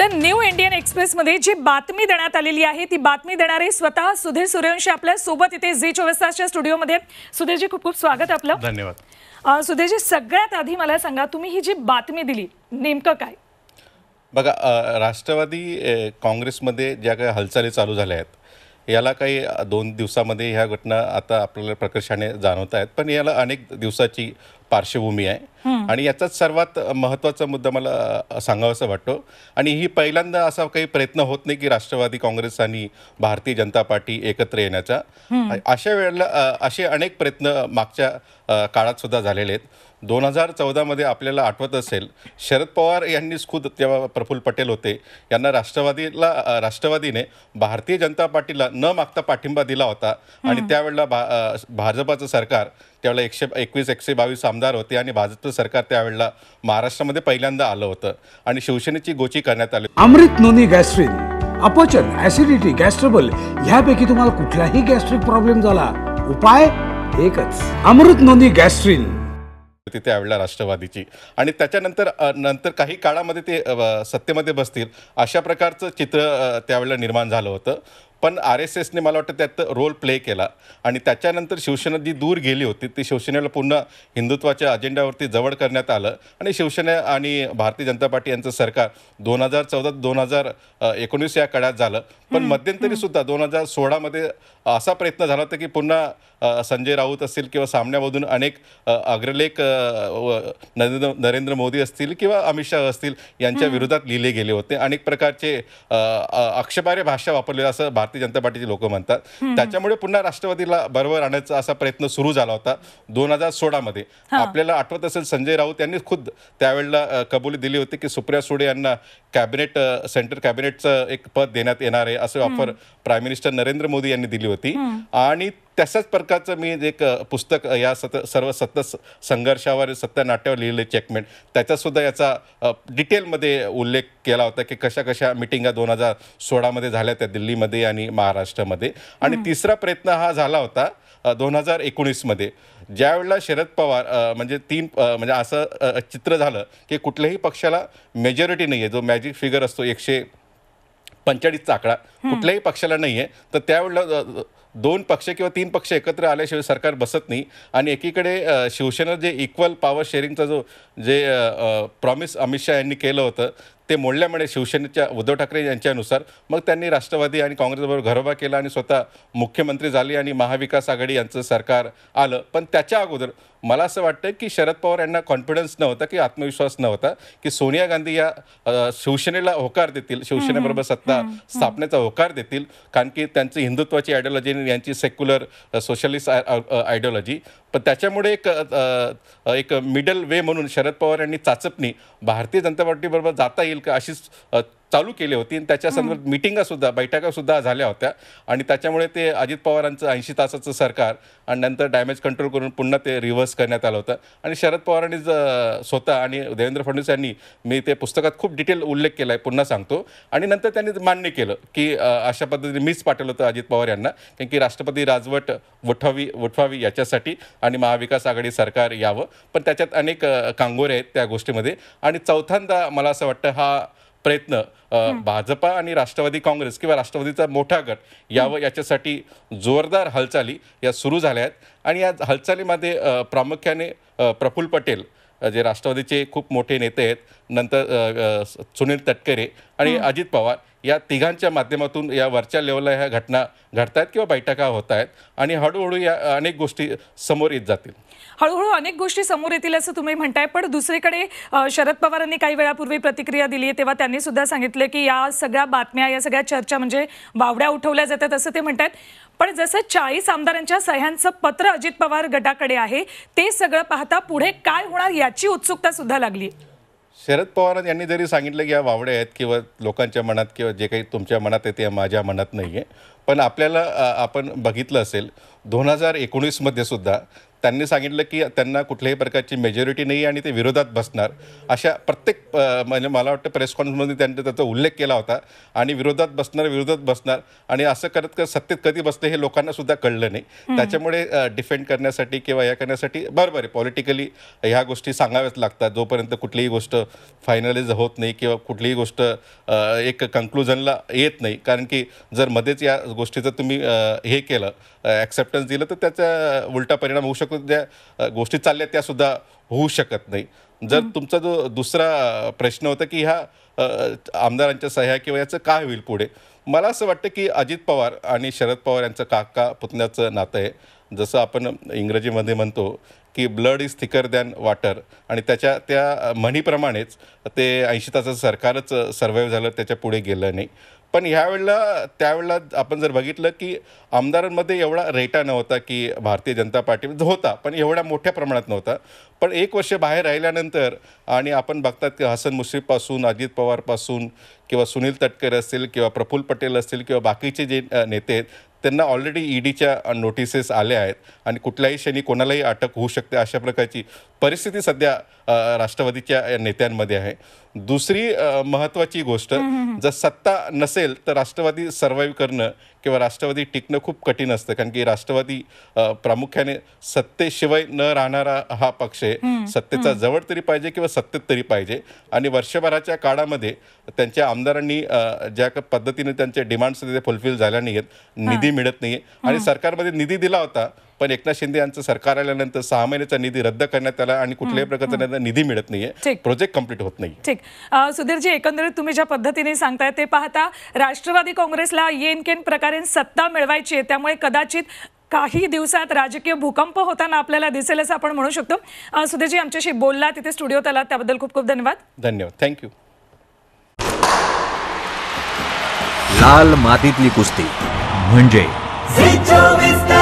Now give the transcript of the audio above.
तर new Indian एक्सप्रेसमध्ये जी बातमी देण्यात आलेली आहे ती बातमी देणारे स्वतः सुधीर सूर्यवंशी आपल्या सोबत इथे झी चोवीस तासच्या स्टुडिओमध्ये सुधीरजी खूप खूप स्वागत आपलं धन्यवाद सुधीरजी सगळ्यात आधी मला सांगा तुम्ही ही जी बातमी दिली नेमकं काय बघा राष्ट्रवादी काँग्रेसमध्ये ज्या काही हालचाली चालू झाल्या आहेत याला काही दोन दिवसामध्ये ह्या घटना आता आपल्याला प्रकर्षाने जाणवत आहेत पण याला अनेक दिवसाची पार्श्वभूमी आहे आणि याचाच सर्वात महत्वाचा मुद्दा मला सांगावा असं वाटतो आणि ही पहिल्यांदा असा काही प्रयत्न होत नाही की राष्ट्रवादी काँग्रेस आणि भारतीय जनता पार्टी एकत्र येण्याचा अशा वेळेला असे अनेक प्रयत्न मागच्या काळात सुद्धा झालेले आहेत दोन हजार चौदामध्ये आपल्याला आठवत असेल शरद पवार यांनीच खुद तेव्हा प्रफुल्ल पटेल होते यांना राष्ट्रवादीला राष्ट्रवादीने भारतीय जनता पार्टीला न मागता पाठिंबा दिला होता आणि त्यावेळेला भाजपाचं सरकार त्यावेळेला एकशे एकवीस एकशे बावीस आमदार होते आणि भाजप सरकार त्यावेळेला महाराष्ट्रामध्ये पहिल्यांदा आलं होतं आणि शिवसेनेची गोची करण्यात आली अमृत नोनी गॅस्ट्रिन अपचन ऍसिडिटी गॅस्ट्रबल ह्यापैकी तुम्हाला कुठलाही गॅस्ट्रिक प्रॉब्लेम झाला उपाय एकच अमृत नोनी गॅस्ट्रिन त्यावेळेला राष्ट्रवादीची आणि त्याच्यानंतर नंतर काही काळामध्ये ते सत्तेमध्ये बसतील अशा प्रकारचं चित्र त्यावेळेला निर्माण झालं होतं पण आर एस एसने मला वाटतं त्यात रोल प्ले केला आणि त्याच्यानंतर शिवसेना जी दूर गेली होती ती शिवसेनेला पुन्हा हिंदुत्वाच्या अजेंड्यावरती जवळ करण्यात आलं आणि शिवसेना आणि भारतीय जनता पार्टी यांचं सरकार दोन हजार चौदा दोन हजार एकोणीस या काळात झालं पण मध्यंतरी सुद्धा दोन हजार सोळामध्ये असा प्रयत्न झाला होता की पुन्हा संजय राऊत असतील किंवा सामन्यामधून अनेक अग्रलेख नरेंद्र नरेंद्र मोदी असतील किंवा अमित शाह असतील यांच्या विरोधात लिहिले गेले होते अनेक प्रकारचे अक्षपार्य भाषा वापरलेलं असं भारतीय भारतीय जनता पार्टीचे लोक म्हणतात त्याच्यामुळे पुन्हा राष्ट्रवादीला बरोबर आणण्याचा असा प्रयत्न सुरू झाला होता दोन हजार सोळामध्ये आपल्याला आठवत असेल संजय राऊत यांनी खुद त्यावेळेला कबुली दिली होती की सुप्रिया सुळे यांना कॅबिनेट सेंटर कॅबिनेटचं एक पद देण्यात येणार आहे असं offer prime minister Narendra Modi यांनी दिली होती आणि तशाच प्रकारचं मी एक पुस्तक या सत सर्व सत्ता संघर्षावर सत्यनाट्यावर लिहिले चेकमेंट त्याचासुद्धा याचा डिटेलमध्ये उल्लेख केला होता की कशा कशा मिटिंगा दोन हजार सोळामध्ये झाल्या त्या दिल्लीमध्ये आणि महाराष्ट्रामध्ये आणि तिसरा प्रयत्न हा झाला होता दोन हजार एकोणीसमध्ये ज्यावेळेला शरद पवार म्हणजे तीन म्हणजे असं चित्र झालं की कुठल्याही पक्षाला मेजॉरिटी नाही आहे जो मॅजिक फिगर असतो एकशे चा आकडा कुठल्याही पक्षाला नाही आहे तर त्यावेळेला दोन पक्ष किंवा तीन पक्ष एकत्र आल्याशिवाय सरकार बसत नाही आणि एकीकडे शिवसेना जे इक्वल पॉवर शेअरिंगचा जो जे प्रॉमिस अमित शहा यांनी केलं होतं ते मोडल्यामुळे शिवसेनेच्या उद्धव ठाकरे यांच्यानुसार मग त्यांनी राष्ट्रवादी आणि काँग्रेसबरोबर घरोबा केला आणि स्वतः मुख्यमंत्री झाले आणि महाविकास आघाडी यांचं सरकार आलं पण त्याच्या अगोदर मला असं वाटतं की शरद पवार यांना कॉन्फिडन्स नव्हता की आत्मविश्वास नव्हता की सोनिया गांधी या शिवसेनेला होकार देतील शिवसेनेबरोबर सत्ता स्थापनेचा होकार देतील कारण की त्यांची हिंदुत्वाची आयडिओलॉजी आणि यांची सेक्युलर सोशलिस्ट आयडिओलॉजी पण त्याच्यामुळे एक एक मिडल वे म्हणून शरद पवार यांनी चाचपणी भारतीय जनता पार्टीबरोबर जाता येईल Kashis uh, चालू केले होते आणि त्याच्या संदर्भात मिटिंगा सुद्धा बैठका सुद्धा झाल्या होत्या आणि त्याच्यामुळे ते अजित पवारांचं ऐंशी तासाचं सरकार आणि नंतर डॅमेज कंट्रोल करून पुन्हा ते रिव्हर्स करण्यात आलं होतं आणि शरद पवारांनी स्वतः आणि देवेंद्र फडणवीस यांनी मी ते पुस्तकात खूप डिटेल उल्लेख केला आहे पुन्हा सांगतो आणि नंतर त्यांनी मान्य केलं की अशा पद्धतीने मीच पाठवलं होतं अजित पवार यांना कारण की राष्ट्रपती राजवट उठवावी उठवावी याच्यासाठी आणि महाविकास आघाडी सरकार यावं पण त्याच्यात अनेक कांगोरे आहेत त्या गोष्टीमध्ये आणि चौथ्यांदा मला असं वाटतं हा प्रयत्न भाजपा आणि राष्ट्रवादी काँग्रेस किंवा राष्ट्रवादीचा मोठा गट यावं याच्यासाठी जोरदार हालचाली या सुरू झाल्या आहेत आणि या हालचालीमध्ये प्रामुख्याने प्रफुल्ल पटेल जे राष्ट्रवादीचे खूप मोठे नेते आहेत नंतर सुनील तटकरे आणि अजित पवार या तिघांच्या माध्यमातून या वरच्या लेवलला ह्या घटना घडत आहेत किंवा बैठका होत आहेत आणि हळूहळू या अनेक गोष्टी समोर येत जातील हळूहळू अनेक गोष्टी समोर येतील असं तुम्ही म्हणताय पण दुसरीकडे शरद पवारांनी काही वेळापूर्वी प्रतिक्रिया दिली आहे तेव्हा त्यांनी सुद्धा सांगितलं की या सगळ्या बातम्या या सगळ्या चर्चा म्हणजे बावड्या उठवल्या जातात असं ते म्हणतात पण जसं चाळीस आमदारांच्या सह्यांचं पत्र अजित पवार गटाकडे आहे ते सगळं पाहता पुढे काय होणार याची उत्सुकता सुद्धा लागली शरद पवार यांनी जरी सांगितलं की या वावड्या आहेत किंवा लोकांच्या मनात किंवा जे काही तुमच्या मनात आहे ते माझ्या मनात नाही आहे पण आपल्याला आपण बघितलं असेल दोन हजार एकोणीसमध्ये सुद्धा त्यांनी सांगितलं की त्यांना कुठल्याही प्रकारची मेजॉरिटी नाही आणि ते विरोधात बसणार अशा प्रत्येक म्हणजे मला वाटतं प्रेस कॉन्फरन्समध्ये त्यांनी त्याचा उल्लेख केला होता आणि विरोधात बसणार विरोधात बसणार आणि असं करत करत सत्तेत कधी बसते हे लोकांना सुद्धा कळलं नाही त्याच्यामुळे डिफेंड करण्यासाठी किंवा या करण्यासाठी बरं बरं पॉलिटिकली ह्या गोष्टी सांगाव्याच लागतात जोपर्यंत कुठलीही गोष्ट फायनलाइज होत नाही किंवा कुठलीही गोष्ट एक कन्क्लुजनला येत नाही कारण की जर मध्येच या गोष्टीचं तुम्ही हे केलं ॲक्सेप्टन्स दिलं तर त्याचा उलटा परिणाम होऊ शकतो गोष्टी चालल्या त्या सुद्धा होऊ शकत नाही जर तुमचा जो दुसरा प्रश्न होता की ह्या आमदारांच्या सह्या किंवा याचं काय होईल पुढे मला असं वाटतं की अजित पवार आणि शरद पवार यांचं काका पुतण्याचं नातं आहे जसं आपण इंग्रजीमध्ये म्हणतो की blood is thicker than water आणि त्याच्या त्या म्हणीप्रमाणेच ते ऐंशी तासाचं सरकारच सर्वाईव्ह झालं त्याच्या पुढे गेलं नाही पण ह्यावेळेला त्यावेळेला आपण जर बघितलं की आमदारांमध्ये एवढा रेटा नव्हता की भारतीय जनता पार्टी म्हणजे होता पण एवढ्या मोठ्या प्रमाणात नव्हता पण एक वर्ष बाहेर राहिल्यानंतर आणि आपण बघतात की हसन मुश्रीफपासून अजित पवारपासून किंवा सुनील तटकरे असतील किंवा प्रफुल्ल पटेल असतील किंवा बाकीचे जे नेते आहेत त्यांना ऑलरेडी ईडीच्या नोटिसेस आल्या आहेत आणि कुठल्याही क्षणी कोणालाही अटक होऊ शकते अशा प्रकारची परिस्थिती सध्या राष्ट्रवादीच्या नेत्यांमध्ये आहे दुसरी महत्त्वाची गोष्ट जर सत्ता नसेल तर राष्ट्रवादी सर्वाईव्ह करणं किंवा राष्ट्रवादी टिकणं खूप कठीण असतं कारण की राष्ट्रवादी प्रामुख्याने सत्तेशिवाय न राहणारा हा पक्ष आहे सत्तेचा जवळ तरी पाहिजे किंवा सत्तेत तरी पाहिजे आणि वर्षभराच्या काळामध्ये त्यांच्या आमदारांनी ज्या पद्धतीने त्यांचे डिमांड्स फुलफिल झाल्या नाही आहेत निधी निधी मिळत नाही आणि सरकारमध्ये निधी दिला होता पण एकनाथ शिंदे यांचं सरकार आल्यानंतर सहा महिन्याचा निधी रद्द करण्यात आला आणि कुठल्याही प्रकारचा निधी मिळत नाहीये प्रोजेक्ट कम्प्लीट होत नाही ठीक सुधीरजी एकंदरीत तुम्ही ज्या पद्धतीने सांगताय ते पाहता राष्ट्रवादी काँग्रेसला येन केन प्रकारे सत्ता मिळवायची आहे त्यामुळे कदाचित काही दिवसात राजकीय भूकंप होताना आपल्याला दिसेल असं आपण म्हणू शकतो सुधीरजी आमच्याशी बोलला तिथे स्टुडिओत आला त्याबद्दल खूप खूप धन्यवाद धन्यवाद थँक्यू लाल मातीतली कुस्ती म्हणजे